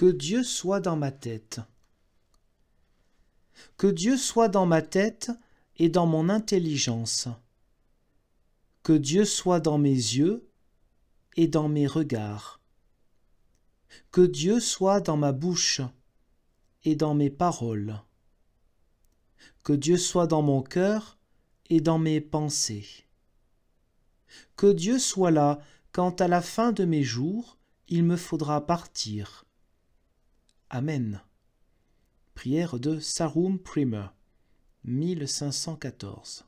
Que Dieu soit dans ma tête. Que Dieu soit dans ma tête et dans mon intelligence. Que Dieu soit dans mes yeux et dans mes regards. Que Dieu soit dans ma bouche et dans mes paroles. Que Dieu soit dans mon cœur et dans mes pensées. Que Dieu soit là quand à la fin de mes jours il me faudra partir. Amen. Prière de Sarum Primer, 1514.